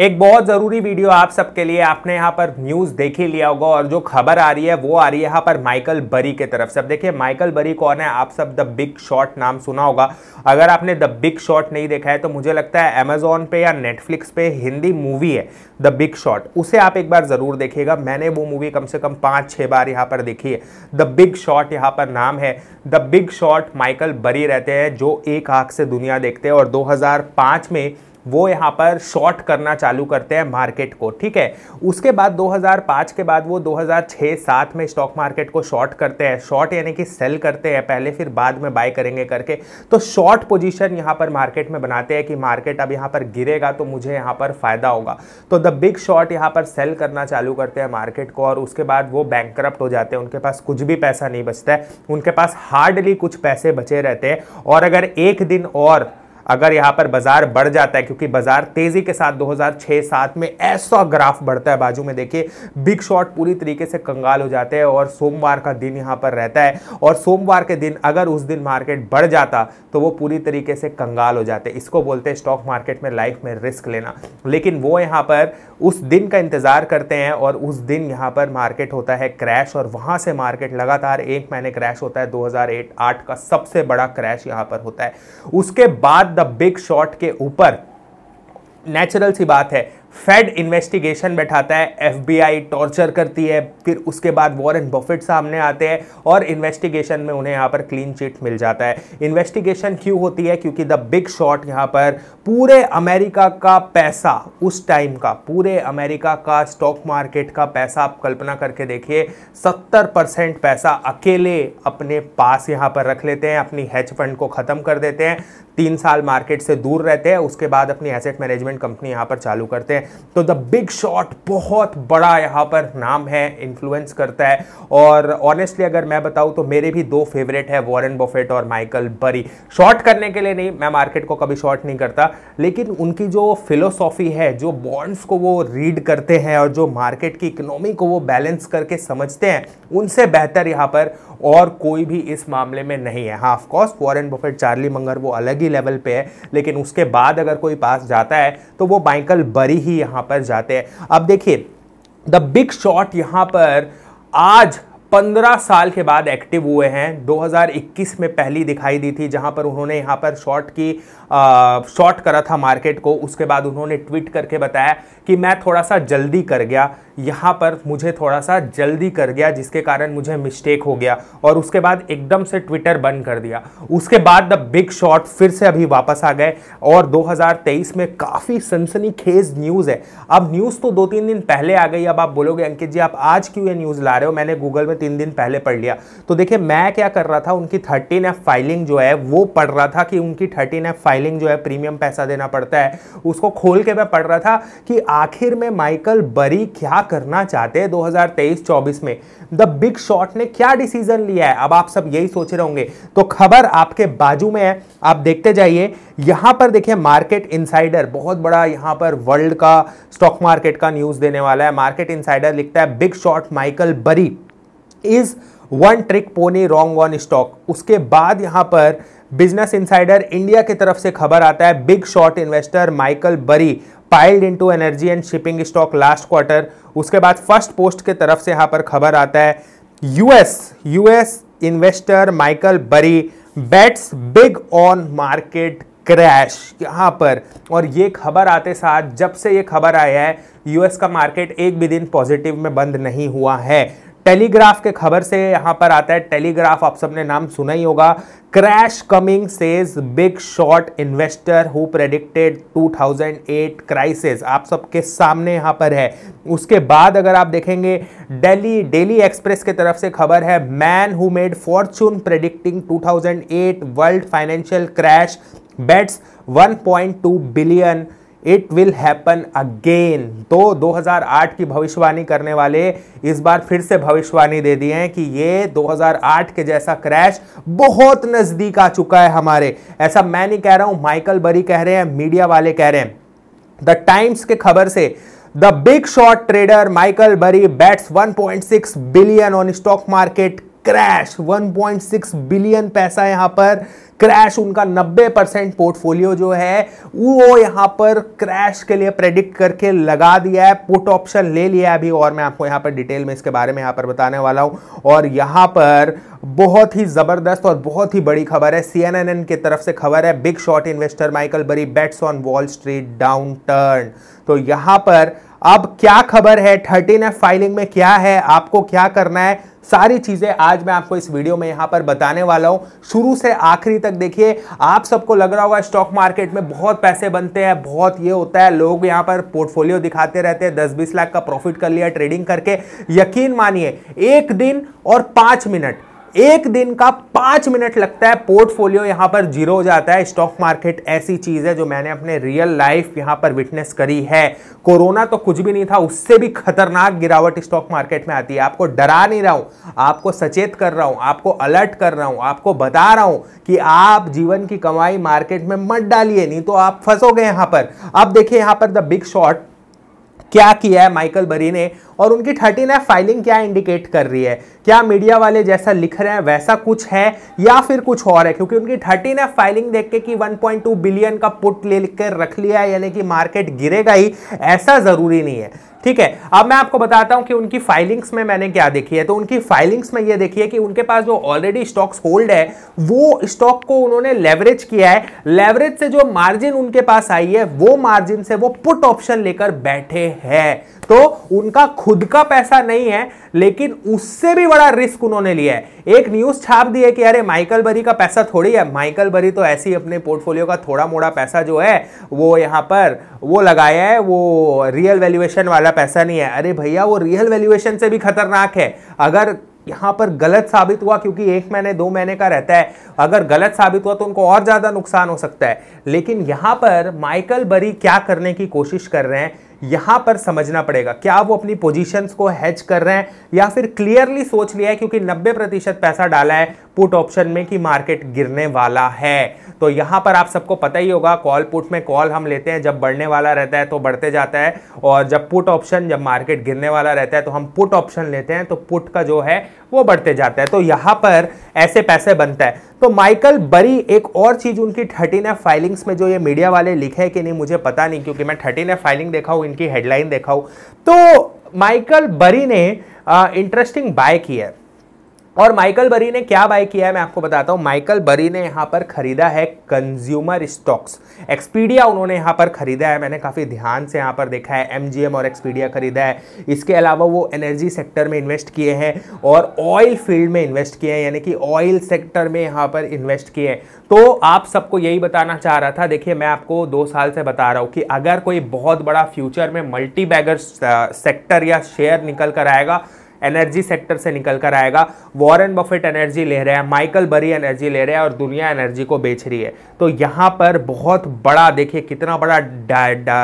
एक बहुत ज़रूरी वीडियो आप सबके लिए आपने यहाँ पर न्यूज़ देख ही लिया होगा और जो खबर आ रही है वो आ रही है यहाँ पर माइकल बरी के तरफ से अब देखिए माइकल बरी कौन है आप सब द बिग शॉट नाम सुना होगा अगर आपने द बिग शॉट नहीं देखा है तो मुझे लगता है अमेजोन पे या नेटफ्लिक्स पे हिंदी मूवी है द बिग शॉट उसे आप एक बार ज़रूर देखिएगा मैंने वो मूवी कम से कम पाँच छः बार यहाँ पर देखी है द बिग शॉट यहाँ पर नाम है द बिग शॉट माइकल बरी रहते हैं जो एक आँख से दुनिया देखते हैं और दो में वो यहाँ पर शॉर्ट करना चालू करते हैं मार्केट को ठीक है उसके बाद 2005 के बाद वो 2006-7 में स्टॉक मार्केट को शॉर्ट करते हैं शॉर्ट यानी कि सेल करते हैं पहले फिर बाद में बाय करेंगे करके तो शॉर्ट पोजीशन यहाँ पर मार्केट में बनाते हैं कि मार्केट अब यहाँ पर गिरेगा तो मुझे यहाँ पर फ़ायदा होगा तो द बिग शॉर्ट यहाँ पर सेल करना चालू करते हैं मार्केट को और उसके बाद वो बैंक हो जाते हैं उनके पास कुछ भी पैसा नहीं बचता है उनके पास हार्डली कुछ पैसे बचे रहते हैं और अगर एक दिन और अगर यहाँ पर बाजार बढ़ जाता है क्योंकि बाजार तेजी के साथ 2006-7 में ऐसा ग्राफ बढ़ता है बाजू में देखिए बिग शॉट पूरी तरीके से कंगाल हो जाते हैं और सोमवार का दिन यहाँ पर रहता है और सोमवार के दिन अगर उस दिन मार्केट बढ़ जाता तो वो पूरी तरीके से कंगाल हो जाते इसको बोलते हैं स्टॉक मार्केट में लाइफ में रिस्क लेना लेकिन वो यहाँ पर उस दिन का इंतज़ार करते हैं और उस दिन यहाँ पर मार्केट होता है क्रैश और वहाँ से मार्केट लगातार एक महीने क्रैश होता है 2008 का सबसे बड़ा क्रैश यहाँ पर होता है उसके बाद द बिग शॉट के ऊपर नेचुरल सी बात है फेड इन्वेस्टिगेशन बैठाता है एफबीआई टॉर्चर करती है फिर उसके बाद वॉरेन बफेट सामने आते हैं और इन्वेस्टिगेशन में उन्हें यहाँ पर क्लीन चिट मिल जाता है इन्वेस्टिगेशन क्यों होती है क्योंकि द बिग शॉट यहाँ पर पूरे अमेरिका का पैसा उस टाइम का पूरे अमेरिका का स्टॉक मार्केट का पैसा आप कल्पना करके देखिए सत्तर पैसा अकेले अपने पास यहाँ पर रख लेते हैं अपनी हेज फंड को ख़त्म कर देते हैं तीन साल मार्केट से दूर रहते हैं उसके बाद अपनी एसेट मैनेजमेंट कंपनी यहाँ पर चालू करते हैं तो द बिग शॉट बहुत बड़ा यहाँ पर नाम है इन्फ्लुएंस करता है और ऑनेस्टली अगर मैं बताऊँ तो मेरे भी दो फेवरेट है वॉरेन बोफेट और माइकल बरी शॉर्ट करने के लिए नहीं मैं मार्केट को कभी शॉर्ट नहीं करता लेकिन उनकी जो फिलोसॉफी है जो बॉन्ड्स को वो रीड करते हैं और जो मार्केट की इकोनॉमी को वो बैलेंस करके समझते हैं उनसे बेहतर यहाँ पर और कोई भी इस मामले में नहीं है हाँ of course Warren Buffett Charlie Munger वो अलग ही ही लेवल पे है लेकिन उसके बाद अगर कोई पास जाता है तो वो माइकल बरी ही यहाँ पर जाते हैं अब देखिए द बिग शॉट यहाँ पर आज पंद्रह साल के बाद एक्टिव हुए हैं 2021 में पहली दिखाई दी थी जहां पर उन्होंने यहां पर शॉर्ट की शॉर्ट करा था मार्केट को उसके बाद उन्होंने ट्वीट करके बताया कि मैं थोड़ा सा जल्दी कर गया यहां पर मुझे थोड़ा सा जल्दी कर गया जिसके कारण मुझे मिस्टेक हो गया और उसके बाद एकदम से ट्विटर बंद कर दिया उसके बाद द बिग शॉर्ट फिर से अभी वापस आ गए और 2023 में काफ़ी सनसनीखेज न्यूज़ है अब न्यूज़ तो दो तीन दिन पहले आ गई अब आप बोलोगे अंकित जी आप आज क्यों ये न्यूज़ ला रहे हो मैंने गूगल में तीन दिन पहले पढ़ लिया तो देखिए मैं क्या कर रहा था उनकी थर्टीन एफ फाइलिंग जो है वो पढ़ रहा था कि उनकी थर्टीन एफ फाइलिंग जो है प्रीमियम पैसा देना पड़ता है उसको खोल के मैं पढ़ रहा था कि आखिर में माइकल बरी क्या करना चाहते हैं दो हजार में द बिग शॉट ने क्या डिसीजन लिया है अब आप सब यही सोच रहे होंगे तो खबर आपके बाजू में है आप देखते जाइए यहां पर देखिए मार्केट इंसाइडर बहुत बड़ा यहां पर वर्ल्ड का स्टॉक मार्केट का न्यूज देने वाला है मार्केट इंसाइडर लिखता है big shot Michael Burry is one trick pony wrong on stock उसके बाद यहां पर बिजनेस इंसाइडर इंडिया की तरफ से खबर आता है big short investor Michael Burry piled into energy and shipping stock last quarter उसके बाद फर्स्ट पोस्ट के तरफ से यहां पर खबर आता है US US investor Michael Burry bets big on market crash यहां पर और ये खबर आते साथ जब से ये खबर आया है यूएस का मार्केट एक भी दिन पॉजिटिव में बंद नहीं हुआ है टेलीग्राफ के खबर से यहां पर आता है टेलीग्राफ आप सबने नाम सुना ही होगा crash coming says big shot investor who predicted 2008 crisis आप सबके सामने यहां पर है उसके बाद अगर आप देखेंगे डेली डेली एक्सप्रेस के तरफ से खबर है man who made fortune predicting 2008 world financial crash bets 1.2 billion it will happen again तो 2008 की भविष्यवाणी करने वाले इस बार फिर से भविष्यवाणी दे दिए हैं कि ये 2008 के जैसा क्रैश बहुत नज़दीक आ चुका है हमारे ऐसा मैं नहीं कह रहा हूं माइकल बरी कह रहे हैं मीडिया वाले कह रहे हैं द टाइम्स के खबर से the big shot trader Michael Burry bets 1.6 billion on stock market crash 1.6 billion पैसा यहां पर क्रैश उनका 90 परसेंट पोर्टफोलियो जो है वो यहां पर क्रैश के लिए प्रेडिक्ट करके लगा दिया है पुट ऑप्शन ले लिया है अभी और मैं आपको यहां पर डिटेल में इसके बारे में यहां पर बताने वाला हूं और यहां पर बहुत ही ज़बरदस्त और बहुत ही बड़ी खबर है सीएनएनएन की तरफ से खबर है big shot investor Michael Burry bets on Wall Street downturn तो यहां पर अब क्या खबर है थर्टीन एफ फाइलिंग में क्या है आपको क्या करना है सारी चीज़ें आज मैं आपको इस वीडियो में यहां पर बताने वाला हूं शुरू से आखिरी तक देखिए आप सबको लग रहा होगा स्टॉक मार्केट में बहुत पैसे बनते हैं बहुत ये होता है लोग यहां पर पोर्टफोलियो दिखाते रहते हैं दस बीस लाख का प्रॉफिट कर लिया ट्रेडिंग करके यकीन मानिए एक दिन और पांच मिनट एक दिन का पांच मिनट लगता है पोर्टफोलियो यहां पर जीरो हो जाता है स्टॉक मार्केट ऐसी चीज है जो मैंने अपने रियल लाइफ यहां पर विटनेस करी है कोरोना तो कुछ भी नहीं था उससे भी खतरनाक गिरावट स्टॉक मार्केट में आती है आपको डरा नहीं रहा हूं आपको सचेत कर रहा हूं आपको अलर्ट कर रहा हूं आपको बता रहा हूं कि आप जीवन की कमाई मार्केट में मत डालिए नहीं तो आप फंसोगे यहां पर अब देखिए यहां पर द बिग शॉर्ट क्या किया है माइकल बरी ने और उनकी थर्टीन एफ फाइलिंग क्या इंडिकेट कर रही है क्या मीडिया वाले जैसा लिख रहे हैं वैसा कुछ है या फिर कुछ और है क्योंकि उनकी थर्टीन एफ फाइलिंग देख के कि 1.2 बिलियन का पुट ले कर रख लिया है यानी कि मार्केट गिरेगा ही ऐसा ज़रूरी नहीं है ठीक है अब मैं आपको बताता हूं कि उनकी फाइलिंग्स में मैंने क्या देखी है तो उनकी फाइलिंग्स में ये देखिए कि उनके पास जो ऑलरेडी स्टॉक्स होल्ड है वो स्टॉक को उन्होंने लेवरेज किया है लेवरेज से जो मार्जिन उनके पास आई है वो मार्जिन से वो पुट ऑप्शन लेकर बैठे हैं तो उनका खुद का पैसा नहीं है लेकिन उससे भी बड़ा रिस्क उन्होंने लिया है एक न्यूज छाप दी है कि अरे माइकल बरी का पैसा थोड़ी है माइकल बरी तो ऐसे ही अपने पोर्टफोलियो का थोड़ा मोड़ा पैसा जो है वो यहाँ पर वो लगाया है वो रियल वैल्यूएशन वाला पैसा नहीं है अरे भैया वो रियल वैल्यूएशन से भी खतरनाक है अगर यहाँ पर गलत साबित हुआ क्योंकि एक महीने दो महीने का रहता है अगर गलत साबित हुआ तो उनको और ज़्यादा नुकसान हो सकता है लेकिन यहाँ पर माइकल बरी क्या करने की कोशिश कर रहे हैं यहां पर समझना पड़ेगा क्या वो अपनी पोजीशंस को हैच कर रहे हैं या फिर क्लियरली सोच लिया है क्योंकि 90 प्रतिशत पैसा डाला है पुट ऑप्शन में कि मार्केट गिरने वाला है तो यहां पर आप सबको पता ही होगा कॉल पुट में कॉल हम लेते हैं जब बढ़ने वाला रहता है तो बढ़ते जाता है और जब पुट ऑप्शन जब मार्केट गिरने वाला रहता है तो हम पुट ऑप्शन लेते हैं तो पुट का जो है वो बढ़ते जाता है तो यहां पर ऐसे पैसे बनता है तो माइकल बरी एक और चीज उनकी थर्टीन एफ फाइलिंग्स में जो ये मीडिया वाले लिखे कि नहीं मुझे पता नहीं क्योंकि मैं थर्टीन एफ फाइलिंग देखा हूं इनकी हेडलाइन देखा हूं तो माइकल बरी ने इंटरेस्टिंग बाय की है और माइकल बरी ने क्या बाय किया है मैं आपको बताता हूँ माइकल बरी ने यहाँ पर खरीदा है कंज्यूमर स्टॉक्स एक्सपीडिया उन्होंने यहाँ पर खरीदा है मैंने काफ़ी ध्यान से यहाँ पर देखा है एम और एक्सपीडिया खरीदा है इसके अलावा वो एनर्जी सेक्टर में इन्वेस्ट किए हैं और ऑयल फील्ड में इन्वेस्ट किए हैं यानी कि ऑयल सेक्टर में यहाँ पर इन्वेस्ट किए हैं तो आप सबको यही बताना चाह रहा था देखिए मैं आपको दो साल से बता रहा हूँ कि अगर कोई बहुत बड़ा फ्यूचर में मल्टी बैगर सेक्टर या शेयर निकल कर आएगा एनर्जी सेक्टर से निकल कर आएगा वॉरेन बफेट एनर्जी ले रहे हैं माइकल बरी एनर्जी ले रहे हैं और दुनिया एनर्जी को बेच रही है तो यहाँ पर बहुत बड़ा देखिए कितना बड़ा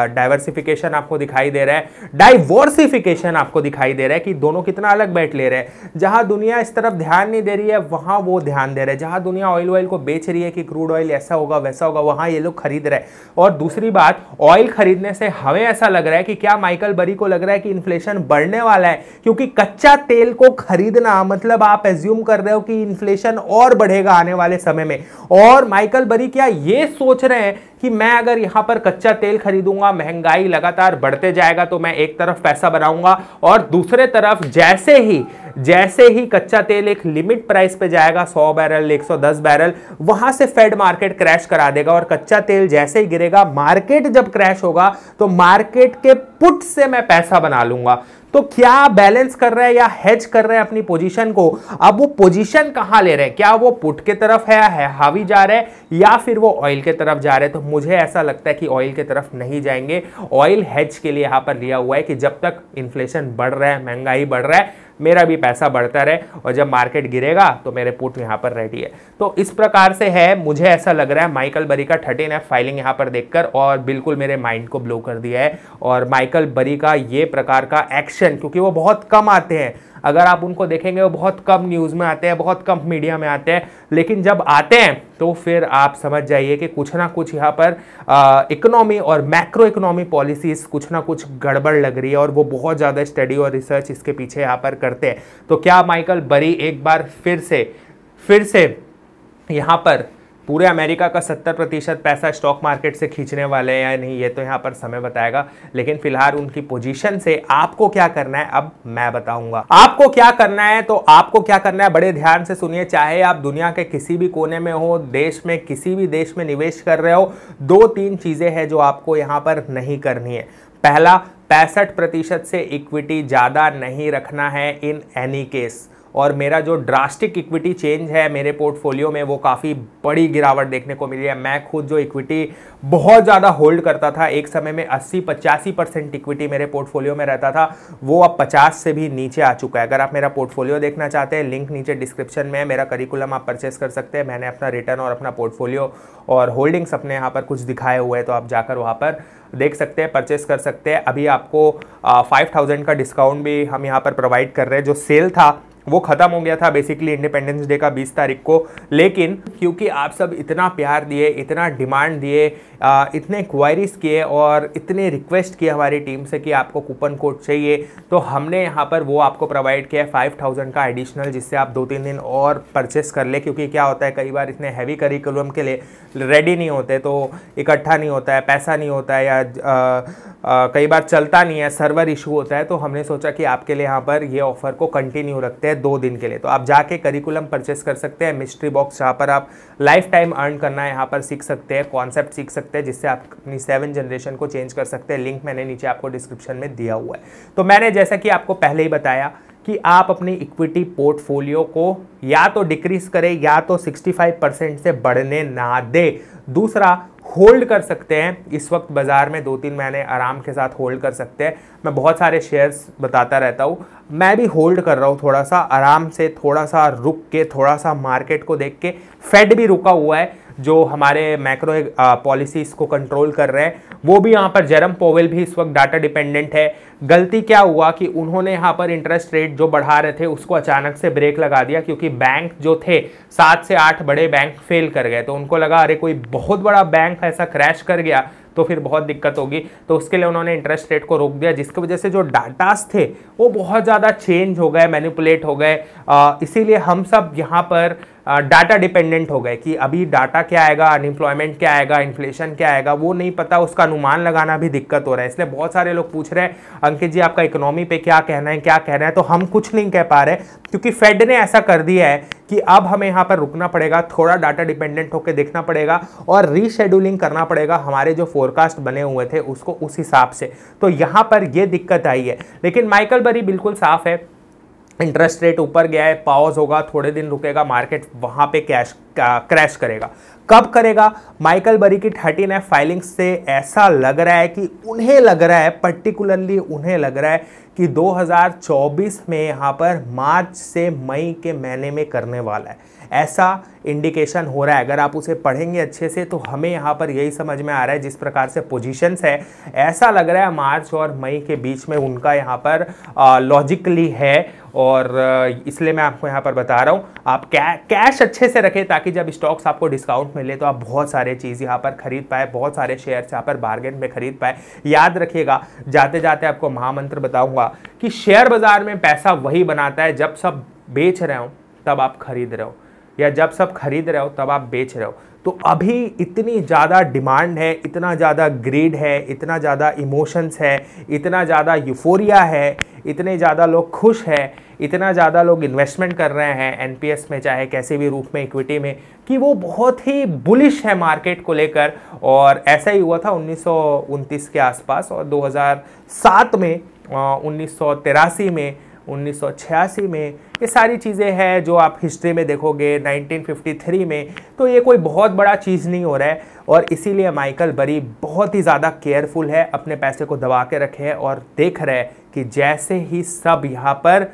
डाइवर्सिफिकेशन आपको दिखाई दे रहा है डाइवर्सिफिकेशन आपको दिखाई दे रहा है कि दोनों कितना अलग बैठ ले रहे हैं जहाँ दुनिया इस तरफ ध्यान नहीं दे रही है वहाँ वो ध्यान दे रहे हैं जहाँ दुनिया ऑयल ऑयल को बेच रही है कि क्रूड ऑयल ऐसा होगा वैसा होगा वहाँ ये लोग खरीद रहे हैं और दूसरी बात ऑयल खरीदने से हमें ऐसा लग रहा है कि क्या माइकल बरी को लग रहा है कि इन्फ्लेशन बढ़ने वाला है क्योंकि कच्चा कच्चा तेल को खरीदना मतलब आप एज्यूम कर रहे हो कि इन्फ्लेशन और बढ़ेगा आने वाले समय में और माइकल बरी क्या ये सोच रहे हैं कि मैं अगर यहाँ पर कच्चा तेल खरीदूंगा महंगाई लगातार बढ़ते जाएगा तो मैं एक तरफ पैसा बनाऊंगा और दूसरे तरफ जैसे ही जैसे ही कच्चा तेल एक लिमिट प्राइस पे जाएगा 100 बैरल 110 बैरल वहां से फेड मार्केट क्रैश करा देगा और कच्चा तेल जैसे ही गिरेगा मार्केट जब क्रैश होगा तो मार्केट के पुट से मैं पैसा बना लूंगा तो क्या बैलेंस कर रहे हैं या हेज कर रहे हैं अपनी पोजीशन को अब वो पोजीशन कहां ले रहे हैं क्या वो पुट के तरफ है, है हावी जा रहे हैं या फिर वो ऑयल के तरफ जा रहे हैं तो मुझे ऐसा लगता है कि ऑयल के तरफ नहीं जाएंगे ऑयल हेज के लिए यहां पर लिया हुआ है कि जब तक इन्फ्लेशन बढ़ रहा है महंगाई बढ़ रहा है मेरा भी पैसा बढ़ता रहे और जब मार्केट गिरेगा तो मेरे पुट यहाँ पर रेडी है तो इस प्रकार से है मुझे ऐसा लग रहा है माइकल बरी का थर्टीन एफ फाइलिंग यहाँ पर देखकर और बिल्कुल मेरे माइंड को ब्लो कर दिया है और माइकल बरी का ये प्रकार का एक्शन क्योंकि वो बहुत कम आते हैं अगर आप उनको देखेंगे वो बहुत कम न्यूज़ में आते हैं बहुत कम मीडिया में आते हैं लेकिन जब आते हैं तो फिर आप समझ जाइए कि कुछ ना कुछ यहाँ पर इकोनॉमी और मैक्रो इकोनॉमी पॉलिसीज़ कुछ ना कुछ गड़बड़ लग रही है और वो बहुत ज़्यादा स्टडी और रिसर्च इसके पीछे यहाँ पर करते हैं तो क्या माइकल बरी एक बार फिर से फिर से यहाँ पर पूरे अमेरिका का 70 प्रतिशत पैसा स्टॉक मार्केट से खींचने वाले हैं या नहीं ये तो यहाँ पर समय बताएगा लेकिन फिलहाल उनकी पोजीशन से आपको क्या करना है अब मैं बताऊंगा आपको क्या करना है तो आपको क्या करना है बड़े ध्यान से सुनिए चाहे आप दुनिया के किसी भी कोने में हो देश में किसी भी देश में निवेश कर रहे हो दो तीन चीज़ें हैं जो आपको यहाँ पर नहीं करनी है पहला पैंसठ प्रतिशत से इक्विटी ज़्यादा नहीं रखना है इन एनी केस और मेरा जो ड्रास्टिक इक्विटी चेंज है मेरे पोर्टफोलियो में वो काफ़ी बड़ी गिरावट देखने को मिली है मैं खुद जो इक्विटी बहुत ज़्यादा होल्ड करता था एक समय में 80 पचासी परसेंट इक्विटी मेरे पोर्टफोलियो में रहता था वो अब 50 से भी नीचे आ चुका है अगर आप मेरा पोर्टफोलियो देखना चाहते हैं लिंक नीचे डिस्क्रिप्शन में है मेरा करिकुलम आप परचेस कर सकते हैं मैंने अपना रिटर्न और अपना पोर्टफोलियो और होल्डिंग्स अपने यहाँ पर कुछ दिखाए हुए हैं तो आप जाकर वहाँ पर देख सकते हैं परचेस कर सकते हैं अभी आपको फाइव थाउजेंड का डिस्काउंट भी हम यहाँ पर प्रोवाइड कर रहे हैं जो सेल था वो ख़त्म हो गया था बेसिकली इंडिपेंडेंस डे का 20 तारीख को लेकिन क्योंकि आप सब इतना प्यार दिए इतना डिमांड दिए इतने क्वायरीज किए और इतने रिक्वेस्ट किए हमारी टीम से कि आपको कूपन कोड चाहिए तो हमने यहाँ पर वो आपको प्रोवाइड किया है फाइव थाउजेंड का एडिशनल जिससे आप दो तीन दिन और परचेस कर ले क्योंकि क्या होता है कई बार इतने हैवी करिकुलम के लिए रेडी नहीं होते तो इकट्ठा नहीं होता है पैसा नहीं होता है या आ, आ, कई बार चलता नहीं है सर्वर इशू होता है तो हमने सोचा कि आपके लिए यहाँ पर ये ऑफ़र को कंटिन्यू रखते हैं हैं दो दिन के लिए तो आप जाके करिकुलम परचेस कर सकते हैं मिस्ट्री बॉक्स जहाँ पर आप लाइफ टाइम अर्न करना है यहाँ पर सीख सकते हैं कॉन्सेप्ट सीख सकते हैं जिससे आप अपनी सेवन जनरेशन को चेंज कर सकते हैं लिंक मैंने नीचे आपको डिस्क्रिप्शन में दिया हुआ है तो मैंने जैसा कि आपको पहले ही बताया कि आप अपनी इक्विटी पोर्टफोलियो को या तो डिक्रीज करें या तो 65 परसेंट से बढ़ने ना दे दूसरा होल्ड कर सकते हैं इस वक्त बाज़ार में दो तीन महीने आराम के साथ होल्ड कर सकते हैं मैं बहुत सारे शेयर्स बताता रहता हूँ मैं भी होल्ड कर रहा हूँ थोड़ा सा आराम से थोड़ा सा रुक के थोड़ा सा मार्केट को देख के फेड भी रुका हुआ है जो हमारे मैक्रो पॉलिसीज़ को कंट्रोल कर रहे हैं वो भी यहाँ पर जेरम पोवेल भी इस वक्त डाटा डिपेंडेंट है गलती क्या हुआ कि उन्होंने यहाँ पर इंटरेस्ट रेट जो बढ़ा रहे थे उसको अचानक से ब्रेक लगा दिया क्योंकि बैंक जो थे सात से आठ बड़े बैंक फेल कर गए तो उनको लगा अरे कोई बहुत बड़ा बैंक ऐसा क्रैश कर गया तो फिर बहुत दिक्कत होगी तो उसके लिए उन्होंने इंटरेस्ट रेट को रोक दिया जिसकी वजह से जो डाटास थे वो बहुत ज़्यादा चेंज हो गए मैनिपुलेट हो गए इसीलिए हम सब यहाँ पर डाटा डिपेंडेंट हो गए कि अभी डाटा क्या आएगा अनएम्प्लॉयमेंट क्या आएगा इन्फ्लेशन क्या आएगा वो नहीं पता उसका अनुमान लगाना भी दिक्कत हो रहा है इसलिए बहुत सारे लोग पूछ रहे हैं अंकित जी आपका इकोनॉमी पे क्या कहना है क्या कहना है तो हम कुछ नहीं कह पा रहे क्योंकि फेड ने ऐसा कर दिया है कि अब हमें यहाँ पर रुकना पड़ेगा थोड़ा डाटा डिपेंडेंट होकर देखना पड़ेगा और रीशेड्यूलिंग करना पड़ेगा हमारे जो फोरकास्ट बने हुए थे उसको उस हिसाब से तो यहाँ पर यह दिक्कत आई है लेकिन माइकल बरी बिल्कुल साफ है इंटरेस्ट रेट ऊपर गया है पॉज होगा थोड़े दिन रुकेगा मार्केट वहाँ पे कैश क्रैश करेगा कब करेगा माइकल बरी की थर्टीन एफ फाइलिंग से ऐसा लग रहा है कि उन्हें लग रहा है पर्टिकुलरली उन्हें लग रहा है कि 2024 में यहाँ पर मार्च से मई के महीने में करने वाला है ऐसा इंडिकेशन हो रहा है अगर आप उसे पढ़ेंगे अच्छे से तो हमें यहाँ पर यही समझ में आ रहा है जिस प्रकार से पोजीशंस है ऐसा लग रहा है मार्च और मई के बीच में उनका यहाँ पर लॉजिकली है और इसलिए मैं आपको यहाँ पर बता रहा हूँ आप कै, कैश अच्छे से रखें ताकि जब स्टॉक्स आपको डिस्काउंट मिले तो आप बहुत सारे चीज़ यहाँ पर खरीद पाए बहुत सारे शेयर यहाँ पर बार्गेन में खरीद पाए याद रखिएगा जाते जाते आपको महामंत्र बताऊँगा कि शेयर बाज़ार में पैसा वही बनाता है जब सब बेच रहे हो तब आप खरीद रहे हो या जब सब खरीद रहे हो तब आप बेच रहे हो तो अभी इतनी ज़्यादा डिमांड है इतना ज़्यादा ग्रेड है इतना ज़्यादा इमोशंस है इतना ज़्यादा यूफोरिया है इतने ज़्यादा लोग खुश हैं इतना ज़्यादा लोग इन्वेस्टमेंट कर रहे हैं एनपीएस में चाहे कैसे भी रूप में इक्विटी में कि वो बहुत ही बुलिश है मार्केट को लेकर और ऐसा ही हुआ था उन्नीस के आसपास और दो में उन्नीस में 1986 में ये सारी चीज़ें हैं जो आप हिस्ट्री में देखोगे 1953 में तो ये कोई बहुत बड़ा चीज़ नहीं हो रहा है और इसीलिए माइकल बरी बहुत ही ज़्यादा केयरफुल है अपने पैसे को दबा के रखे है और देख रहे हैं कि जैसे ही सब यहाँ पर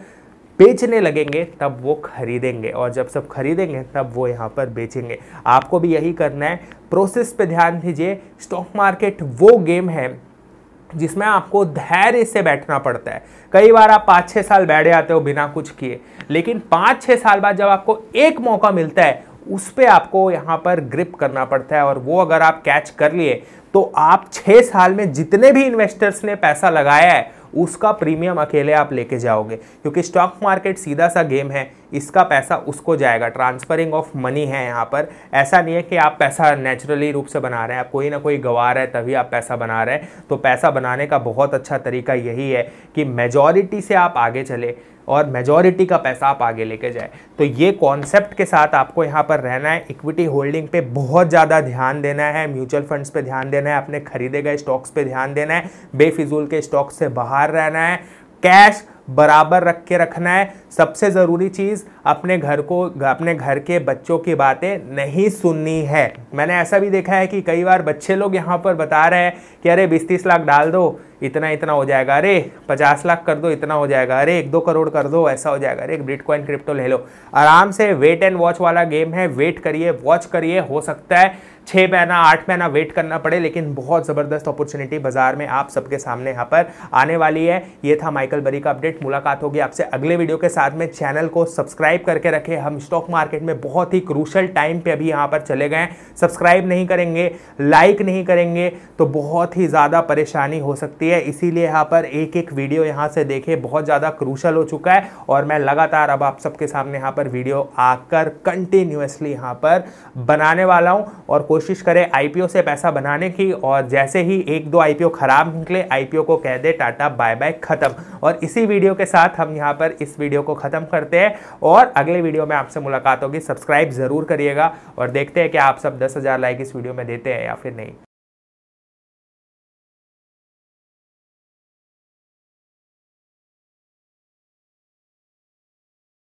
बेचने लगेंगे तब वो खरीदेंगे और जब सब खरीदेंगे तब वो यहाँ पर बेचेंगे आपको भी यही करना है प्रोसेस पे ध्यान दीजिए स्टॉक मार्केट वो गेम है जिसमें आपको धैर्य से बैठना पड़ता है कई बार आप पाँच छः साल बैठे आते हो बिना कुछ किए लेकिन पाँच छः साल बाद जब आपको एक मौका मिलता है उस पर आपको यहाँ पर ग्रिप करना पड़ता है और वो अगर आप कैच कर लिए तो आप छः साल में जितने भी इन्वेस्टर्स ने पैसा लगाया है उसका प्रीमियम अकेले आप लेके जाओगे क्योंकि स्टॉक मार्केट सीधा सा गेम है इसका पैसा उसको जाएगा ट्रांसफरिंग ऑफ मनी है यहाँ पर ऐसा नहीं है कि आप पैसा नेचुरली रूप से बना रहे हैं आप कोई ना कोई गवा रहे हैं तभी आप पैसा बना रहे हैं तो पैसा बनाने का बहुत अच्छा तरीका यही है कि मेजॉरिटी से आप आगे चले और मेजोरिटी का पैसा आप आगे लेके जाए तो ये कॉन्सेप्ट के साथ आपको यहाँ पर रहना है इक्विटी होल्डिंग पे बहुत ज़्यादा ध्यान देना है म्यूचुअल फंड्स पे ध्यान देना है अपने खरीदे गए स्टॉक्स पे ध्यान देना है बेफिजूल के स्टॉक्स से बाहर रहना है कैश बराबर रख के रखना है सबसे ज़रूरी चीज़ अपने घर को अपने घर के बच्चों की बातें नहीं सुननी है मैंने ऐसा भी देखा है कि कई बार बच्चे लोग यहाँ पर बता रहे हैं कि अरे बीस तीस लाख डाल दो इतना इतना हो जाएगा अरे पचास लाख कर दो इतना हो जाएगा अरे एक दो करोड़ कर दो ऐसा हो जाएगा अरे एक कॉइन क्रिप्टो ले लो आराम से वेट एंड वॉच वाला गेम है वेट करिए वॉच करिए हो सकता है छः महीना आठ महीना वेट करना पड़े लेकिन बहुत ज़बरदस्त अपॉर्चुनिटी बाजार में आप सबके सामने यहाँ पर आने वाली है ये था माइकल बरी का अपडेट मार्केट मुलाकात होगी आपसे अगले वीडियो के साथ में चैनल को सब्सक्राइब करके रखें हम स्टॉक मार्केट में बहुत ही क्रूशल टाइम पे अभी यहाँ पर चले गए हैं सब्सक्राइब नहीं करेंगे लाइक नहीं करेंगे तो बहुत ही ज़्यादा परेशानी हो सकती है इसीलिए यहाँ पर एक एक वीडियो यहाँ से देखें बहुत ज़्यादा क्रूशल हो चुका है और मैं लगातार अब आप सबके सामने यहाँ पर वीडियो आकर कंटिन्यूसली यहाँ पर बनाने वाला हूँ और कोशिश करें आईपीओ से पैसा बनाने की और जैसे ही एक दो आईपीओ खराब निकले आईपीओ को कह दे टाटा बाय बाय खत्म और इसी वीडियो वीडियो के साथ हम यहाँ पर इस वीडियो को ख़त्म करते हैं और अगले वीडियो में आपसे मुलाकात होगी सब्सक्राइब ज़रूर करिएगा और देखते हैं कि आप सब दस लाइक इस वीडियो में देते हैं या फिर नहीं